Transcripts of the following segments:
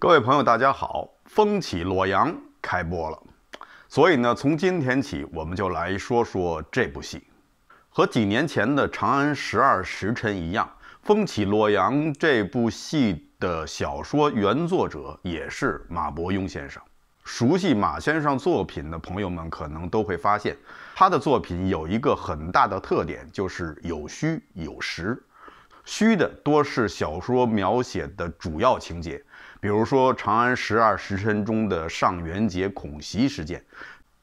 各位朋友，大家好！《风起洛阳》开播了，所以呢，从今天起，我们就来说说这部戏。和几年前的《长安十二时辰》一样，《风起洛阳》这部戏的小说原作者也是马伯庸先生。熟悉马先生作品的朋友们，可能都会发现，他的作品有一个很大的特点，就是有虚有实，虚的多是小说描写的主要情节。比如说《长安十二时辰》中的上元节恐袭事件，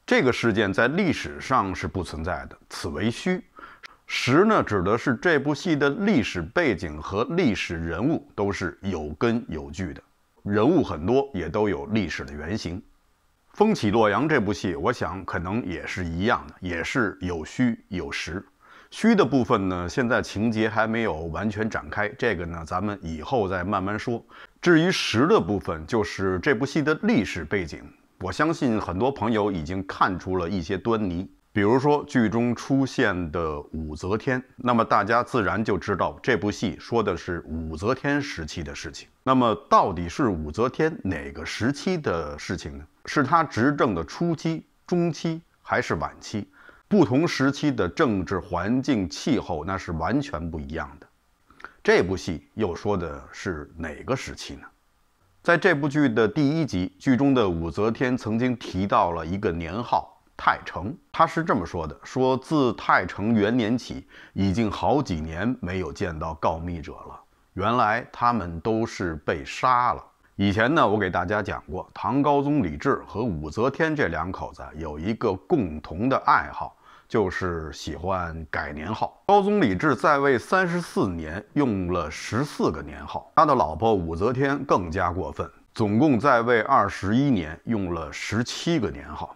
这个事件在历史上是不存在的，此为虚；实呢，指的是这部戏的历史背景和历史人物都是有根有据的，人物很多也都有历史的原型。《风起洛阳》这部戏，我想可能也是一样的，也是有虚有实。虚的部分呢，现在情节还没有完全展开，这个呢，咱们以后再慢慢说。至于实的部分，就是这部戏的历史背景。我相信很多朋友已经看出了一些端倪，比如说剧中出现的武则天，那么大家自然就知道这部戏说的是武则天时期的事情。那么到底是武则天哪个时期的事情呢？是她执政的初期、中期还是晚期？不同时期的政治环境、气候那是完全不一样的。这部戏又说的是哪个时期呢？在这部剧的第一集，剧中的武则天曾经提到了一个年号“太成”，她是这么说的：“说自太成元年起，已经好几年没有见到告密者了，原来他们都是被杀了。”以前呢，我给大家讲过，唐高宗李治和武则天这两口子有一个共同的爱好。就是喜欢改年号。高宗李治在位三十四年，用了十四个年号。他的老婆武则天更加过分，总共在位二十一年，用了十七个年号。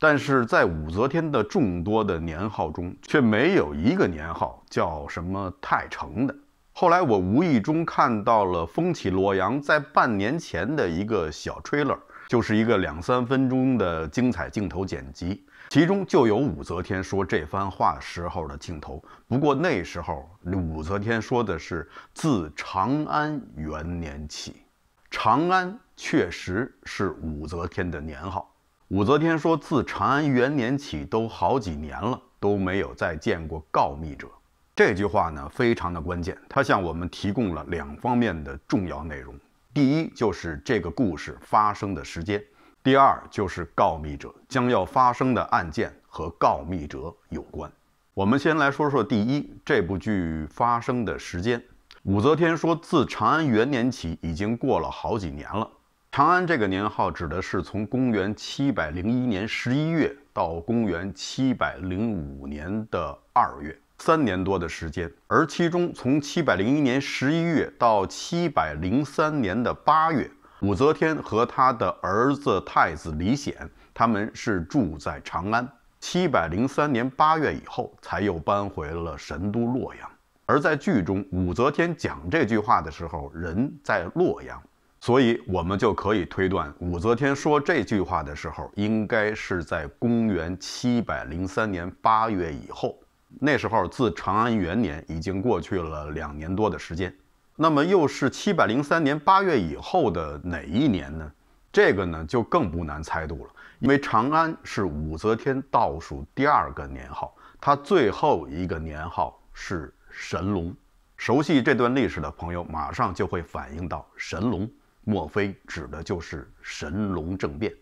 但是在武则天的众多的年号中，却没有一个年号叫什么“太成”的。后来我无意中看到了《风起洛阳》在半年前的一个小 trailer，就是一个两三分钟的精彩镜头剪辑。其中就有武则天说这番话时候的镜头。不过那时候武则天说的是“自长安元年起”，长安确实是武则天的年号。武则天说“自长安元年起”都好几年了，都没有再见过告密者。这句话呢非常的关键，它向我们提供了两方面的重要内容。第一就是这个故事发生的时间。第二就是告密者将要发生的案件和告密者有关。我们先来说说第一这部剧发生的时间。武则天说自长安元年起，已经过了好几年了。长安这个年号指的是从公元701年11月到公元705年的2月，三年多的时间。而其中从701年11月到703年的8月。武则天和她的儿子太子李显，他们是住在长安。七百零三年八月以后，才又搬回了神都洛阳。而在剧中，武则天讲这句话的时候，人在洛阳，所以我们就可以推断，武则天说这句话的时候，应该是在公元七百零三年八月以后。那时候，自长安元年已经过去了两年多的时间。那么又是七百零三年八月以后的哪一年呢？这个呢就更不难猜度了，因为长安是武则天倒数第二个年号，她最后一个年号是神龙。熟悉这段历史的朋友马上就会反应到，神龙莫非指的就是神龙政变？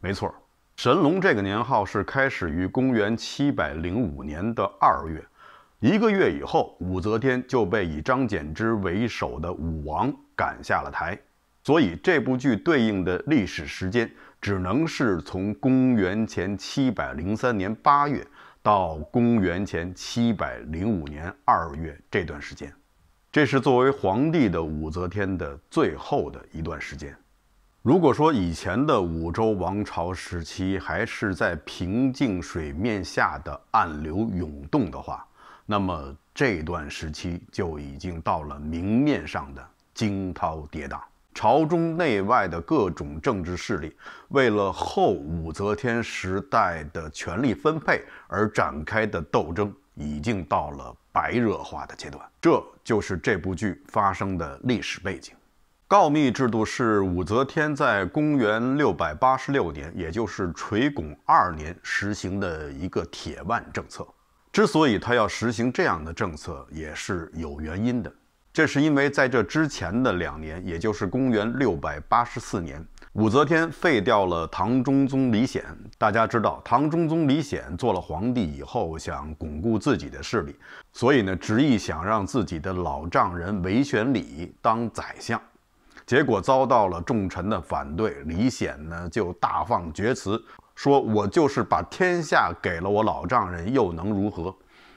没错，神龙这个年号是开始于公元七百零五年的二月。一个月以后，武则天就被以张柬之为首的武王赶下了台，所以这部剧对应的历史时间只能是从公元前703年八月到公元前705年二月这段时间。这是作为皇帝的武则天的最后的一段时间。如果说以前的武周王朝时期还是在平静水面下的暗流涌动的话，那么这段时期就已经到了明面上的惊涛跌宕。朝中内外的各种政治势力为了后武则天时代的权力分配而展开的斗争，已经到了白热化的阶段。这就是这部剧发生的历史背景。告密制度是武则天在公元六百八十六年，也就是垂拱二年实行的一个铁腕政策。之所以他要实行这样的政策，也是有原因的。这是因为在这之前的两年，也就是公元六百八十四年，武则天废掉了唐中宗李显。大家知道，唐中宗李显做了皇帝以后，想巩固自己的势力，所以呢，执意想让自己的老丈人韦玄礼当宰相，结果遭到了重臣的反对。李显呢，就大放厥词。说我就是把天下给了我老丈人，又能如何？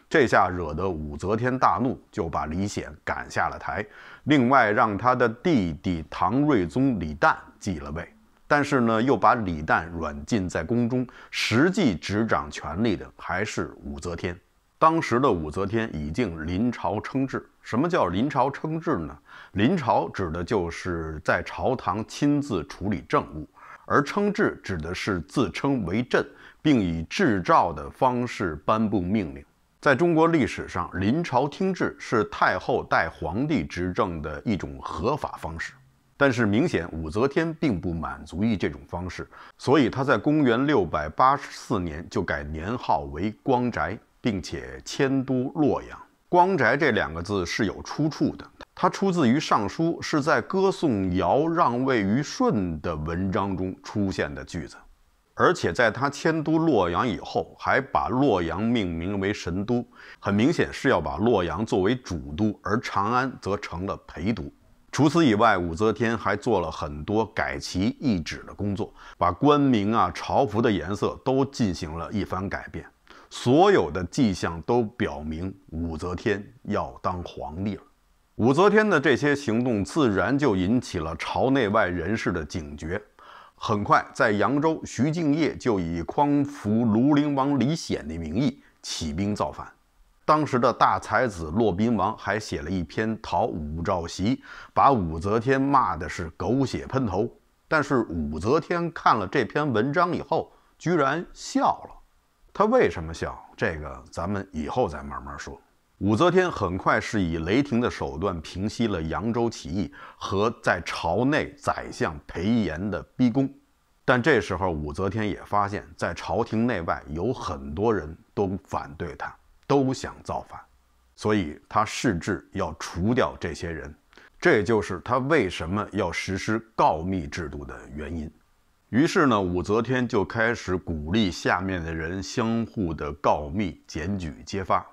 这下惹得武则天大怒，就把李显赶下了台，另外让他的弟弟唐睿宗李旦继了位。但是呢，又把李旦软禁在宫中，实际执掌权力的还是武则天。当时的武则天已经临朝称制。什么叫临朝称制呢？临朝指的就是在朝堂亲自处理政务。而称制指的是自称为朕，并以制诏的方式颁布命令。在中国历史上，临朝听制是太后代皇帝执政的一种合法方式。但是，明显武则天并不满足于这种方式，所以她在公元六百八十四年就改年号为光宅，并且迁都洛阳。光宅这两个字是有出处的。它出自于《尚书》，是在歌颂尧让位于舜的文章中出现的句子，而且在他迁都洛阳以后，还把洛阳命名为神都，很明显是要把洛阳作为主都，而长安则成了陪都。除此以外，武则天还做了很多改旗易帜的工作，把官名啊、朝服的颜色都进行了一番改变，所有的迹象都表明武则天要当皇帝了。武则天的这些行动，自然就引起了朝内外人士的警觉。很快，在扬州，徐敬业就以匡扶庐陵王李显的名义起兵造反。当时的大才子骆宾王还写了一篇《讨武曌檄》，把武则天骂的是狗血喷头。但是，武则天看了这篇文章以后，居然笑了。她为什么笑？这个咱们以后再慢慢说。武则天很快是以雷霆的手段平息了扬州起义和在朝内宰相裴炎的逼宫，但这时候武则天也发现，在朝廷内外有很多人都反对他，都想造反，所以他誓志要除掉这些人，这就是他为什么要实施告密制度的原因。于是呢，武则天就开始鼓励下面的人相互的告密、检举、揭发。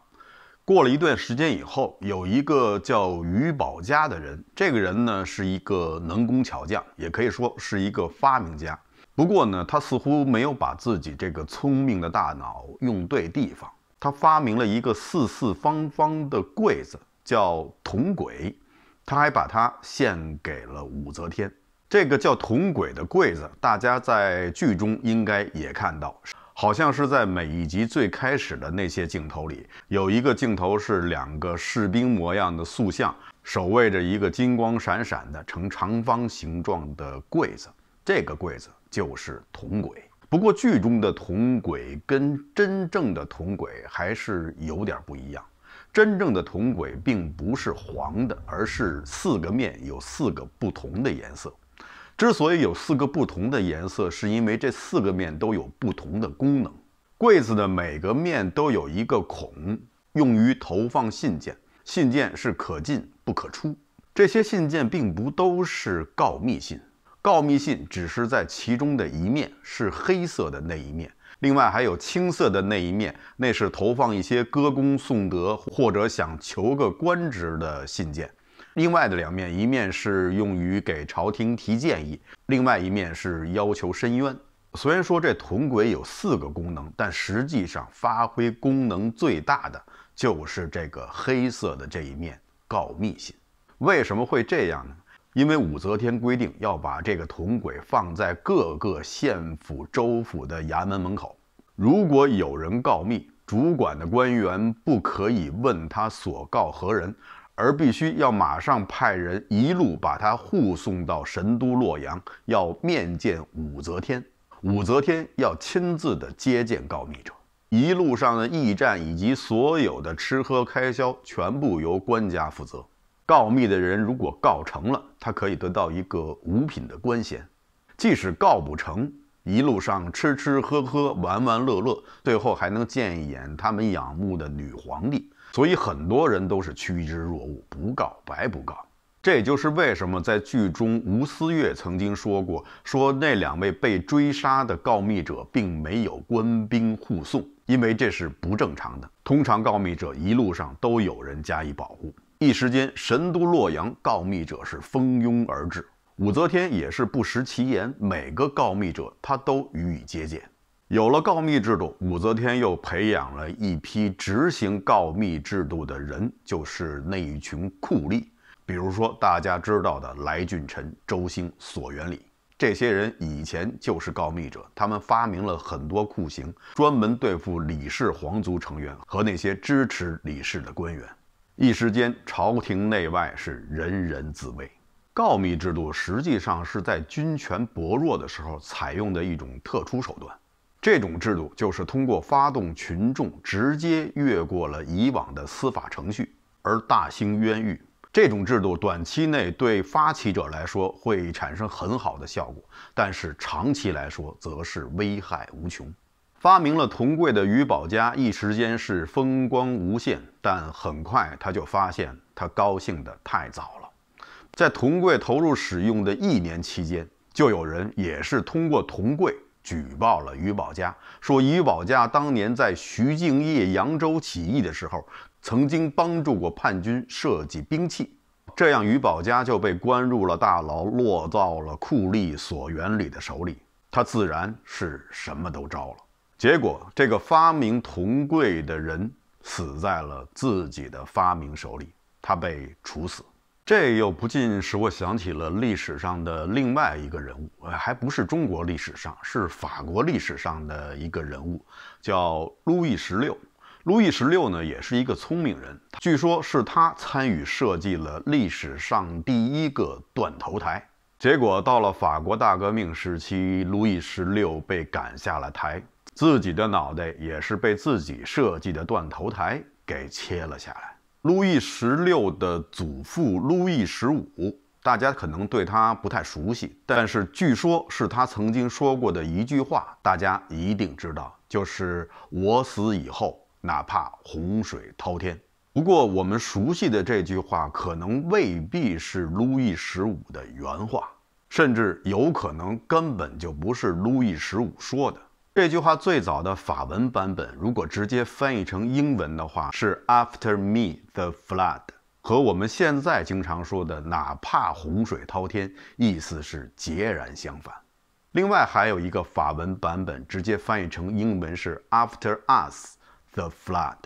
过了一段时间以后，有一个叫于宝家的人，这个人呢是一个能工巧匠，也可以说是一个发明家。不过呢，他似乎没有把自己这个聪明的大脑用对地方。他发明了一个四四方方的柜子，叫铜轨，他还把它献给了武则天。这个叫铜轨的柜子，大家在剧中应该也看到。好像是在每一集最开始的那些镜头里，有一个镜头是两个士兵模样的塑像守卫着一个金光闪闪的呈长方形状的柜子，这个柜子就是铜轨。不过剧中的铜轨跟真正的铜轨还是有点不一样，真正的铜轨并不是黄的，而是四个面有四个不同的颜色。之所以有四个不同的颜色，是因为这四个面都有不同的功能。柜子的每个面都有一个孔，用于投放信件。信件是可进不可出。这些信件并不都是告密信，告密信只是在其中的一面是黑色的那一面。另外还有青色的那一面，那是投放一些歌功颂德或者想求个官职的信件。另外的两面，一面是用于给朝廷提建议，另外一面是要求申冤。虽然说这铜轨有四个功能，但实际上发挥功能最大的就是这个黑色的这一面告密信。为什么会这样呢？因为武则天规定要把这个铜轨放在各个县府、州府的衙门门口。如果有人告密，主管的官员不可以问他所告何人。而必须要马上派人一路把他护送到神都洛阳，要面见武则天。武则天要亲自的接见告密者。一路上的驿站以及所有的吃喝开销全部由官家负责。告密的人如果告成了，他可以得到一个五品的官衔；即使告不成，一路上吃吃喝喝、玩玩乐乐，最后还能见一眼他们仰慕的女皇帝。所以很多人都是趋之若鹜，不告白不告。这也就是为什么在剧中吴思月曾经说过，说那两位被追杀的告密者并没有官兵护送，因为这是不正常的。通常告密者一路上都有人加以保护。一时间，神都洛阳告密者是蜂拥而至，武则天也是不识其言，每个告密者她都予以接见。有了告密制度，武则天又培养了一批执行告密制度的人，就是那一群酷吏，比如说大家知道的来俊臣、周兴、索元礼，这些人以前就是告密者，他们发明了很多酷刑，专门对付李氏皇族成员和那些支持李氏的官员。一时间，朝廷内外是人人自危。告密制度实际上是在军权薄弱的时候采用的一种特殊手段。这种制度就是通过发动群众，直接越过了以往的司法程序，而大兴冤狱。这种制度短期内对发起者来说会产生很好的效果，但是长期来说则是危害无穷。发明了铜柜的于宝家，一时间是风光无限，但很快他就发现他高兴得太早了。在铜柜投入使用的一年期间，就有人也是通过铜柜。举报了于宝家，说于宝家当年在徐敬业扬州起义的时候，曾经帮助过叛军设计兵器，这样于宝家就被关入了大牢，落到了酷吏索元礼的手里。他自然是什么都招了。结果，这个发明铜柜的人死在了自己的发明手里，他被处死。这又不禁使我想起了历史上的另外一个人物，呃，还不是中国历史上，是法国历史上的一个人物，叫路易十六。路易十六呢，也是一个聪明人，据说是他参与设计了历史上第一个断头台。结果到了法国大革命时期，路易十六被赶下了台，自己的脑袋也是被自己设计的断头台给切了下来。路易十六的祖父路易十五，大家可能对他不太熟悉，但是据说是他曾经说过的一句话，大家一定知道，就是“我死以后，哪怕洪水滔天”。不过，我们熟悉的这句话可能未必是路易十五的原话，甚至有可能根本就不是路易十五说的。这句话最早的法文版本，如果直接翻译成英文的话，是 After me the flood，和我们现在经常说的哪怕洪水滔天，意思是截然相反。另外还有一个法文版本，直接翻译成英文是 After us the flood，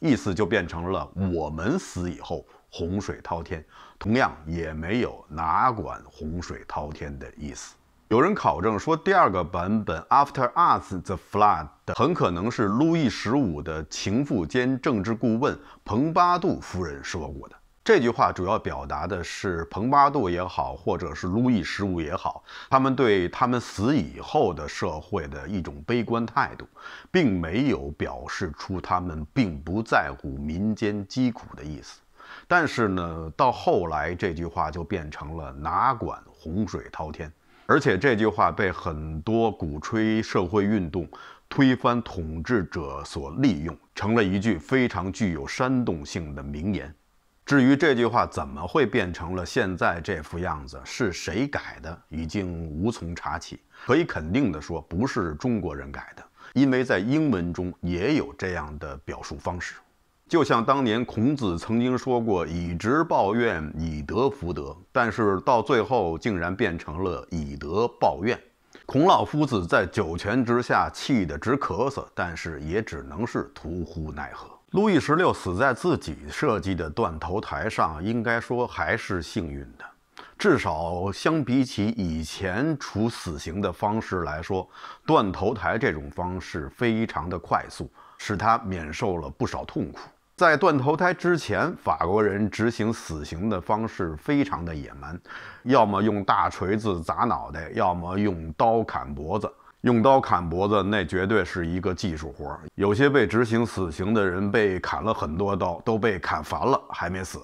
意思就变成了我们死以后洪水滔天，同样也没有哪管洪水滔天的意思。有人考证说，第二个版本 “After us, the flood” 很可能是路易十五的情妇兼政治顾问蓬巴杜夫人说过的。这句话主要表达的是蓬巴杜也好，或者是路易十五也好，他们对他们死以后的社会的一种悲观态度，并没有表示出他们并不在乎民间疾苦的意思。但是呢，到后来这句话就变成了“哪管洪水滔天”。而且这句话被很多鼓吹社会运动、推翻统治者所利用，成了一句非常具有煽动性的名言。至于这句话怎么会变成了现在这副样子，是谁改的，已经无从查起。可以肯定的说，不是中国人改的，因为在英文中也有这样的表述方式。就像当年孔子曾经说过“以直报怨，以德服德”，但是到最后竟然变成了以德报怨。孔老夫子在九泉之下气得直咳嗽，但是也只能是徒呼奈何。路易十六死在自己设计的断头台上，应该说还是幸运的，至少相比起以前处死刑的方式来说，断头台这种方式非常的快速，使他免受了不少痛苦。在断头台之前，法国人执行死刑的方式非常的野蛮，要么用大锤子砸脑袋，要么用刀砍脖子。用刀砍脖子那绝对是一个技术活儿，有些被执行死刑的人被砍了很多刀，都被砍烦了还没死。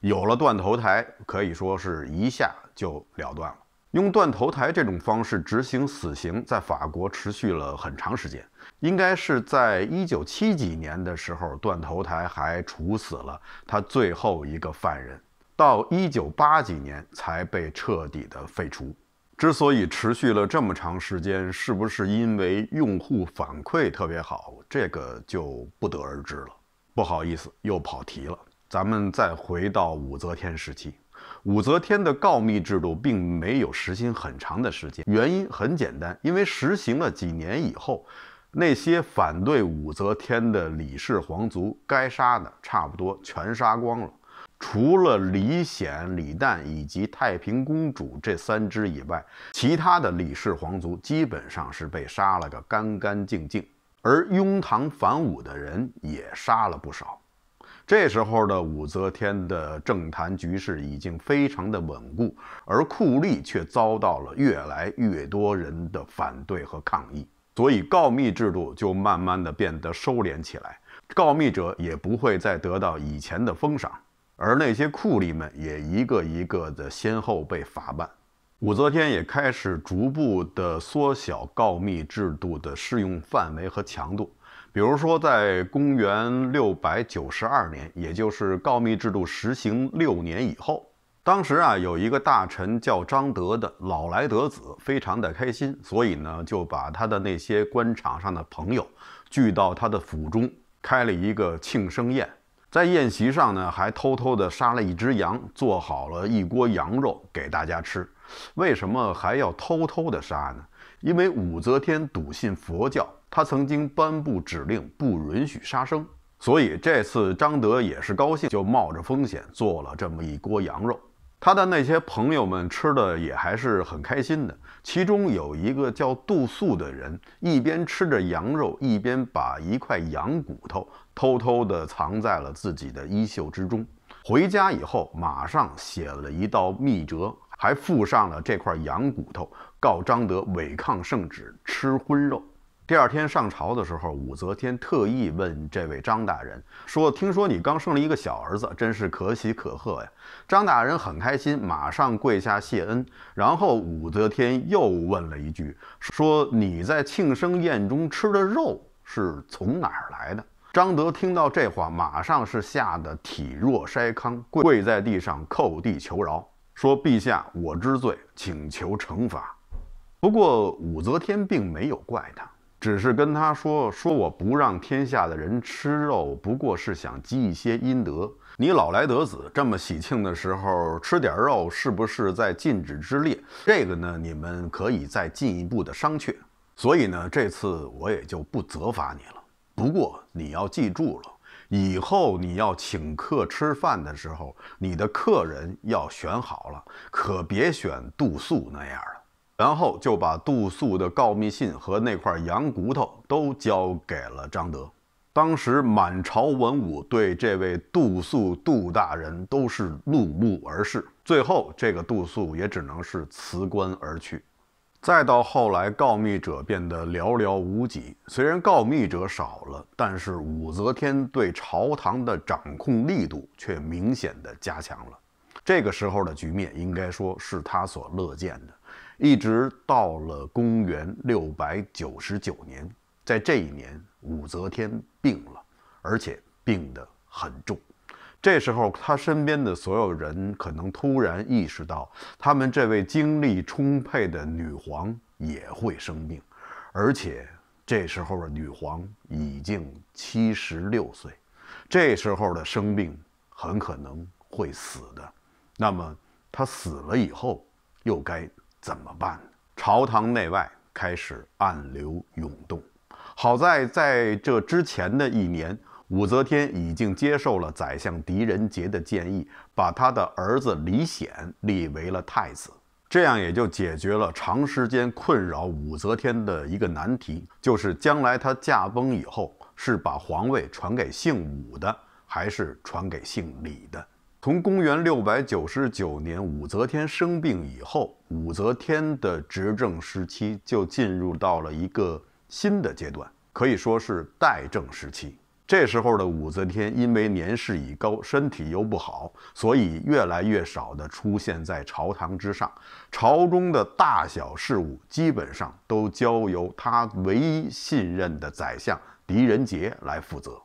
有了断头台，可以说是一下就了断了。用断头台这种方式执行死刑，在法国持续了很长时间。应该是在一九七几年的时候，断头台还处死了他最后一个犯人，到一九八几年才被彻底的废除。之所以持续了这么长时间，是不是因为用户反馈特别好？这个就不得而知了。不好意思，又跑题了。咱们再回到武则天时期，武则天的告密制度并没有实行很长的时间，原因很简单，因为实行了几年以后。那些反对武则天的李氏皇族，该杀的差不多全杀光了，除了李显、李旦以及太平公主这三支以外，其他的李氏皇族基本上是被杀了个干干净净。而拥唐反武的人也杀了不少。这时候的武则天的政坛局势已经非常的稳固，而酷吏却遭到了越来越多人的反对和抗议。所以告密制度就慢慢的变得收敛起来，告密者也不会再得到以前的封赏，而那些酷吏们也一个一个的先后被法办，武则天也开始逐步的缩小告密制度的适用范围和强度，比如说在公元六百九十二年，也就是告密制度实行六年以后。当时啊，有一个大臣叫张德的，老来得子，非常的开心，所以呢，就把他的那些官场上的朋友聚到他的府中，开了一个庆生宴。在宴席上呢，还偷偷的杀了一只羊，做好了一锅羊肉给大家吃。为什么还要偷偷的杀呢？因为武则天笃信佛教，她曾经颁布指令不允许杀生，所以这次张德也是高兴，就冒着风险做了这么一锅羊肉。他的那些朋友们吃的也还是很开心的，其中有一个叫杜素的人，一边吃着羊肉，一边把一块羊骨头偷偷地藏在了自己的衣袖之中。回家以后，马上写了一道密折，还附上了这块羊骨头，告张德违抗圣旨吃荤肉。第二天上朝的时候，武则天特意问这位张大人说：“听说你刚生了一个小儿子，真是可喜可贺呀！”张大人很开心，马上跪下谢恩。然后武则天又问了一句：“说你在庆生宴中吃的肉是从哪儿来的？”张德听到这话，马上是吓得体弱筛糠，跪在地上叩地求饶，说：“陛下，我知罪，请求惩罚。”不过武则天并没有怪他。只是跟他说说，我不让天下的人吃肉，不过是想积一些阴德。你老来得子这么喜庆的时候吃点肉，是不是在禁止之列？这个呢，你们可以再进一步的商榷。所以呢，这次我也就不责罚你了。不过你要记住了，以后你要请客吃饭的时候，你的客人要选好了，可别选杜肃那样的。然后就把杜肃的告密信和那块羊骨头都交给了张德。当时满朝文武对这位杜肃杜大人都是怒目而视，最后这个杜肃也只能是辞官而去。再到后来，告密者变得寥寥无几。虽然告密者少了，但是武则天对朝堂的掌控力度却明显的加强了。这个时候的局面，应该说是他所乐见的。一直到了公元六百九十九年，在这一年，武则天病了，而且病得很重。这时候，她身边的所有人可能突然意识到，他们这位精力充沛的女皇也会生病，而且这时候的女皇已经七十六岁，这时候的生病很可能会死的。那么，她死了以后，又该？怎么办？朝堂内外开始暗流涌动。好在在这之前的一年，武则天已经接受了宰相狄仁杰的建议，把他的儿子李显立为了太子，这样也就解决了长时间困扰武则天的一个难题，就是将来她驾崩以后，是把皇位传给姓武的，还是传给姓李的？从公元六百九十九年武则天生病以后，武则天的执政时期就进入到了一个新的阶段，可以说是代政时期。这时候的武则天因为年事已高，身体又不好，所以越来越少地出现在朝堂之上，朝中的大小事务基本上都交由她唯一信任的宰相狄仁杰来负责。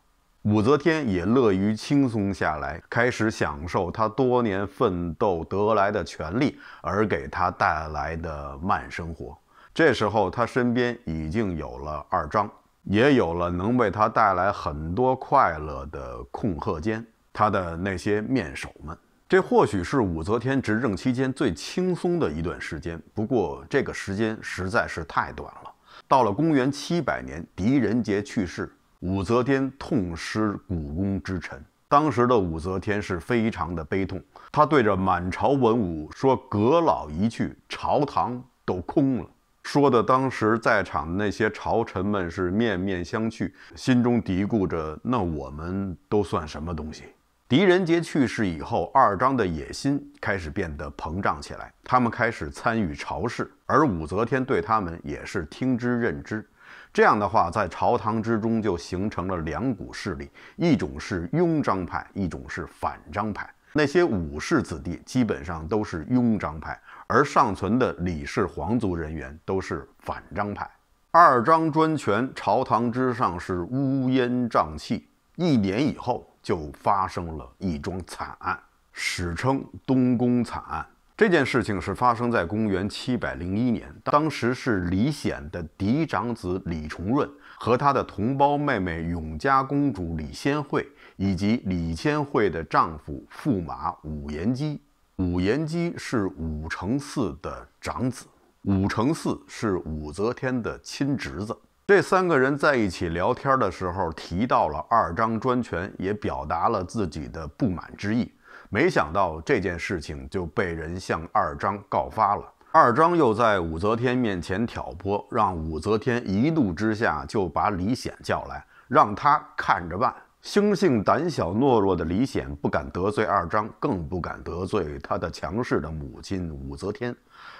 武则天也乐于轻松下来，开始享受她多年奋斗得来的权利，而给她带来的慢生活。这时候，她身边已经有了二张，也有了能为她带来很多快乐的空鹤监，她的那些面首们。这或许是武则天执政期间最轻松的一段时间，不过这个时间实在是太短了。到了公元七百年，狄仁杰去世。武则天痛失股肱之臣，当时的武则天是非常的悲痛，她对着满朝文武说：“阁老一去，朝堂都空了。”说的当时在场的那些朝臣们是面面相觑，心中嘀咕着：“那我们都算什么东西？”狄仁杰去世以后，二张的野心开始变得膨胀起来，他们开始参与朝事，而武则天对他们也是听之任之。这样的话，在朝堂之中就形成了两股势力，一种是拥张派，一种是反张派。那些武士子弟基本上都是拥张派，而尚存的李氏皇族人员都是反张派。二张专权，朝堂之上是乌烟瘴气。一年以后，就发生了一桩惨案，史称东宫惨案。这件事情是发生在公元七百零一年，当时是李显的嫡长子李重润和他的同胞妹妹永嘉公主李仙蕙，以及李仙蕙的丈夫驸马武延基。武延基是武承嗣的长子，武承嗣是武则天的亲侄子。这三个人在一起聊天的时候，提到了二张专权，也表达了自己的不满之意。没想到这件事情就被人向二张告发了，二张又在武则天面前挑拨，让武则天一怒之下就把李显叫来，让他看着办。生性胆小懦弱的李显不敢得罪二张，更不敢得罪他的强势的母亲武则天，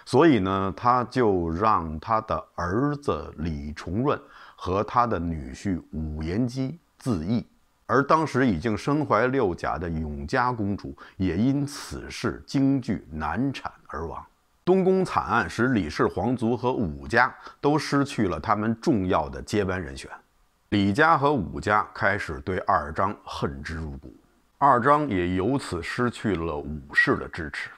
所以呢，他就让他的儿子李重润和他的女婿武延基自缢。而当时已经身怀六甲的永嘉公主也因此事惊惧难产而亡。东宫惨案使李氏皇族和武家都失去了他们重要的接班人选，李家和武家开始对二张恨之入骨，二张也由此失去了武氏的支持，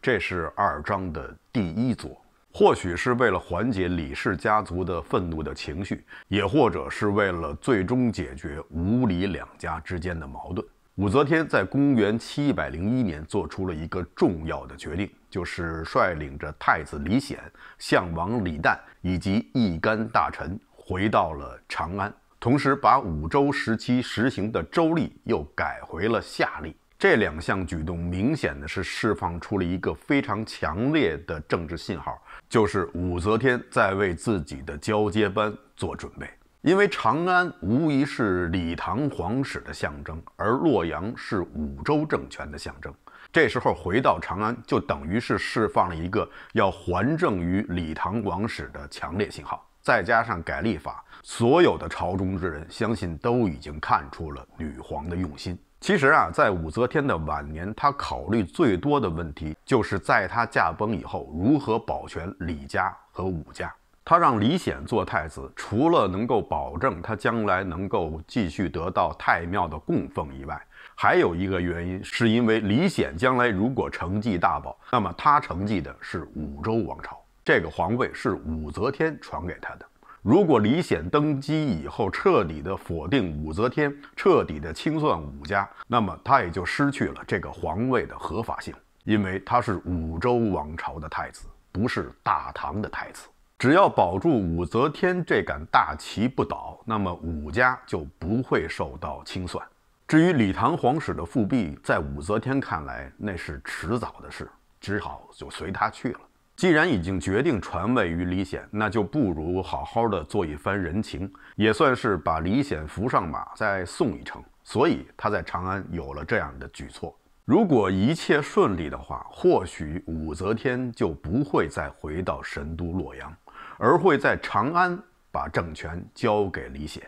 这是二张的第一座。或许是为了缓解李氏家族的愤怒的情绪，也或者是为了最终解决吴李两家之间的矛盾，武则天在公元七百零一年做出了一个重要的决定，就是率领着太子李显、相王李旦以及一干大臣回到了长安，同时把五周时期实行的周历又改回了夏历。这两项举动明显的是释放出了一个非常强烈的政治信号，就是武则天在为自己的交接班做准备。因为长安无疑是李唐皇室的象征，而洛阳是武周政权的象征。这时候回到长安，就等于是释放了一个要还政于李唐王室的强烈信号。再加上改历法，所有的朝中之人相信都已经看出了女皇的用心。其实啊，在武则天的晚年，她考虑最多的问题，就是在她驾崩以后，如何保全李家和武家。她让李显做太子，除了能够保证他将来能够继续得到太庙的供奉以外，还有一个原因，是因为李显将来如果承继大宝，那么他承继的是武周王朝，这个皇位是武则天传给他的。如果李显登基以后彻底的否定武则天，彻底的清算武家，那么他也就失去了这个皇位的合法性，因为他是武周王朝的太子，不是大唐的太子。只要保住武则天这杆大旗不倒，那么武家就不会受到清算。至于李唐皇室的复辟，在武则天看来那是迟早的事，只好就随他去了。既然已经决定传位于李显，那就不如好好的做一番人情，也算是把李显扶上马，再送一程。所以他在长安有了这样的举措。如果一切顺利的话，或许武则天就不会再回到神都洛阳，而会在长安把政权交给李显。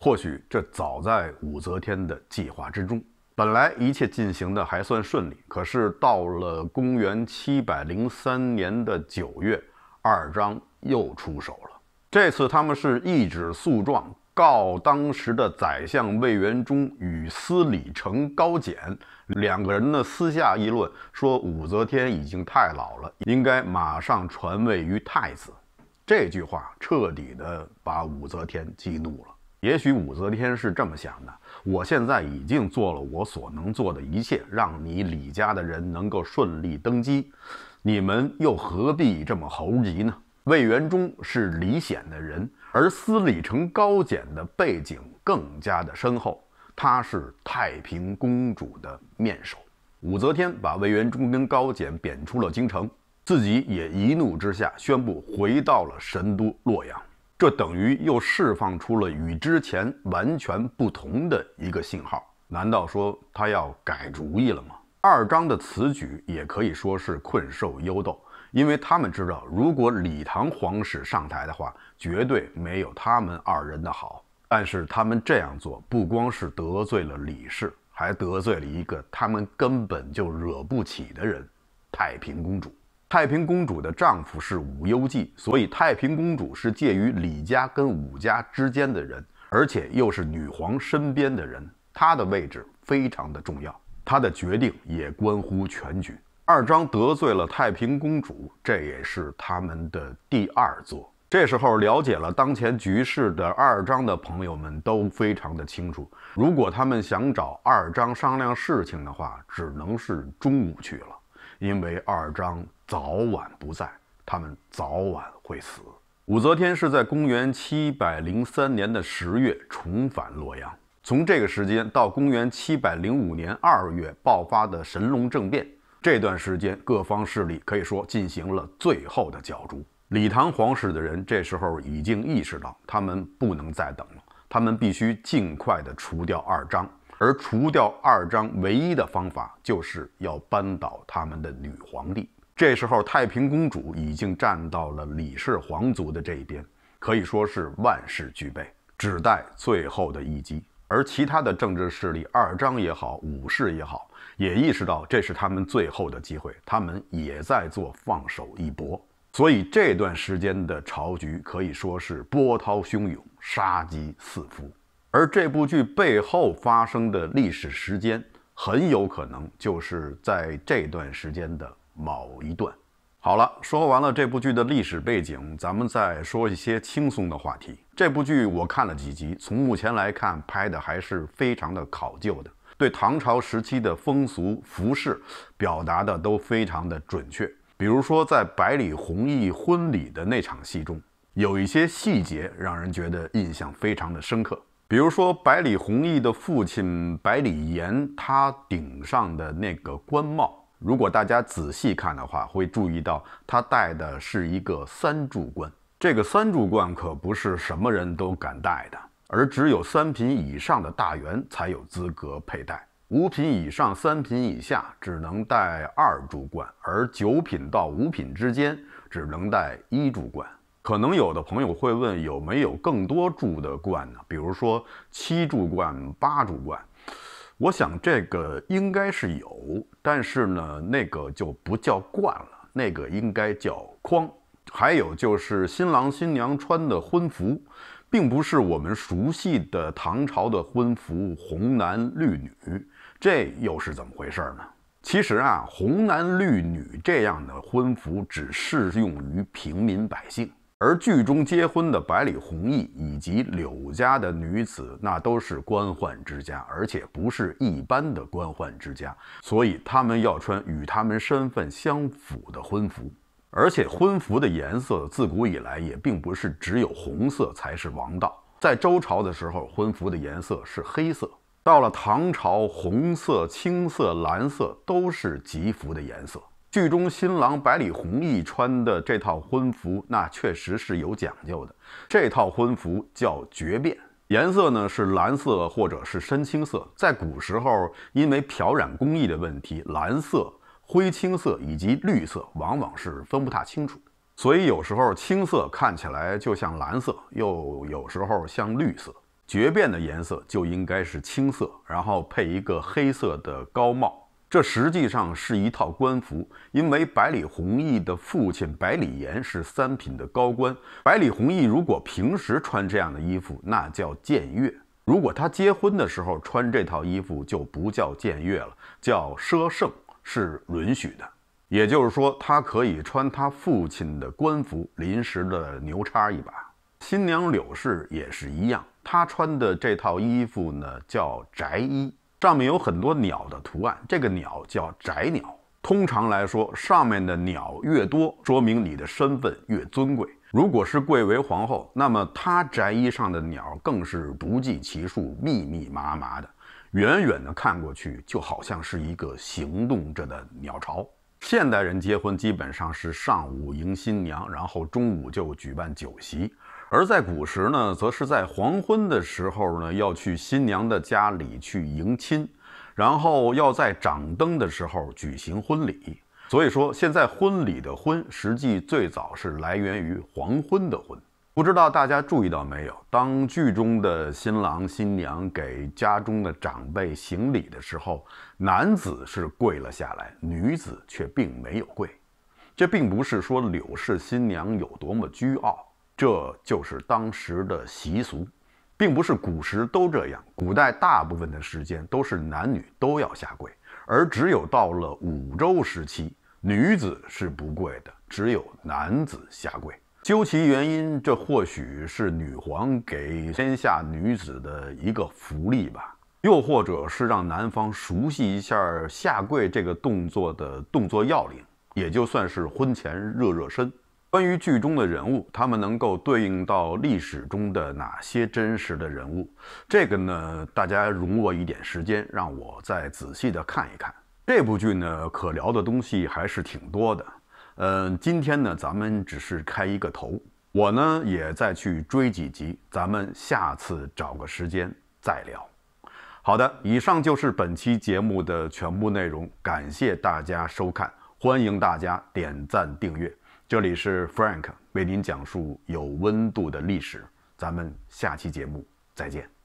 或许这早在武则天的计划之中。本来一切进行的还算顺利，可是到了公元七百零三年的九月，二张又出手了。这次他们是一纸诉状，告当时的宰相魏元忠与司礼丞高简两个人呢私下议论说武则天已经太老了，应该马上传位于太子。这句话彻底的把武则天激怒了。也许武则天是这么想的：我现在已经做了我所能做的一切，让你李家的人能够顺利登基，你们又何必这么猴急呢？魏元忠是李显的人，而司礼丞高简的背景更加的深厚，他是太平公主的面首。武则天把魏元忠跟高简贬出了京城，自己也一怒之下宣布回到了神都洛阳。这等于又释放出了与之前完全不同的一个信号。难道说他要改主意了吗？二张的此举也可以说是困兽犹斗，因为他们知道，如果李唐皇室上台的话，绝对没有他们二人的好。但是他们这样做，不光是得罪了李氏，还得罪了一个他们根本就惹不起的人——太平公主。太平公主的丈夫是武攸暨，所以太平公主是介于李家跟武家之间的人，而且又是女皇身边的人，她的位置非常的重要，她的决定也关乎全局。二张得罪了太平公主，这也是他们的第二座。这时候了解了当前局势的二张的朋友们都非常的清楚，如果他们想找二张商量事情的话，只能是中午去了，因为二张早晚不在，他们早晚会死。武则天是在公元七百零三年的十月重返洛阳。从这个时间到公元七百零五年二月爆发的神龙政变这段时间，各方势力可以说进行了最后的角逐。李唐皇室的人这时候已经意识到，他们不能再等了，他们必须尽快的除掉二张。而除掉二张唯一的方法，就是要扳倒他们的女皇帝。这时候，太平公主已经站到了李氏皇族的这一边，可以说是万事俱备，只待最后的一击。而其他的政治势力，二张也好，武士也好，也意识到这是他们最后的机会，他们也在做放手一搏。所以这段时间的朝局可以说是波涛汹涌，杀机四伏。而这部剧背后发生的历史时间，很有可能就是在这段时间的。某一段，好了，说完了这部剧的历史背景，咱们再说一些轻松的话题。这部剧我看了几集，从目前来看，拍的还是非常的考究的，对唐朝时期的风俗服饰表达的都非常的准确。比如说，在百里弘毅婚礼的那场戏中，有一些细节让人觉得印象非常的深刻。比如说，百里弘毅的父亲百里延，他顶上的那个官帽。如果大家仔细看的话，会注意到他戴的是一个三柱冠。这个三柱冠可不是什么人都敢戴的，而只有三品以上的大员才有资格佩戴。五品以上、三品以下只能戴二柱冠，而九品到五品之间只能戴一柱冠。可能有的朋友会问，有没有更多柱的冠呢？比如说七柱冠、八柱冠？我想这个应该是有，但是呢，那个就不叫冠了，那个应该叫框。还有就是新郎新娘穿的婚服，并不是我们熟悉的唐朝的婚服红男绿女，这又是怎么回事呢？其实啊，红男绿女这样的婚服只适用于平民百姓。而剧中结婚的百里弘毅以及柳家的女子，那都是官宦之家，而且不是一般的官宦之家，所以他们要穿与他们身份相符的婚服，而且婚服的颜色自古以来也并不是只有红色才是王道。在周朝的时候，婚服的颜色是黑色；到了唐朝，红色、青色、蓝色都是吉服的颜色。剧中新郎百里弘毅穿的这套婚服，那确实是有讲究的。这套婚服叫“绝变，颜色呢是蓝色或者是深青色。在古时候，因为漂染工艺的问题，蓝色、灰青色以及绿色往往是分不太清楚，所以有时候青色看起来就像蓝色，又有时候像绿色。绝变的颜色就应该是青色，然后配一个黑色的高帽。这实际上是一套官服，因为百里弘毅的父亲百里延是三品的高官。百里弘毅如果平时穿这样的衣服，那叫僭越；如果他结婚的时候穿这套衣服，就不叫僭越了，叫奢盛，是允许的。也就是说，他可以穿他父亲的官服，临时的牛叉一把。新娘柳氏也是一样，她穿的这套衣服呢，叫宅衣。上面有很多鸟的图案，这个鸟叫宅鸟。通常来说，上面的鸟越多，说明你的身份越尊贵。如果是贵为皇后，那么她宅衣上的鸟更是不计其数，密密麻麻的，远远的看过去就好像是一个行动着的鸟巢。现代人结婚基本上是上午迎新娘，然后中午就举办酒席。而在古时呢，则是在黄昏的时候呢，要去新娘的家里去迎亲，然后要在掌灯的时候举行婚礼。所以说，现在婚礼的“婚”实际最早是来源于黄昏的“婚”。不知道大家注意到没有？当剧中的新郎新娘给家中的长辈行礼的时候，男子是跪了下来，女子却并没有跪。这并不是说柳氏新娘有多么倨傲。这就是当时的习俗，并不是古时都这样。古代大部分的时间都是男女都要下跪，而只有到了五周时期，女子是不跪的，只有男子下跪。究其原因，这或许是女皇给天下女子的一个福利吧，又或者是让男方熟悉一下下跪这个动作的动作要领，也就算是婚前热热身。关于剧中的人物，他们能够对应到历史中的哪些真实的人物？这个呢，大家容我一点时间，让我再仔细的看一看这部剧呢，可聊的东西还是挺多的。嗯，今天呢，咱们只是开一个头，我呢也再去追几集，咱们下次找个时间再聊。好的，以上就是本期节目的全部内容，感谢大家收看，欢迎大家点赞订阅。这里是 Frank 为您讲述有温度的历史，咱们下期节目再见。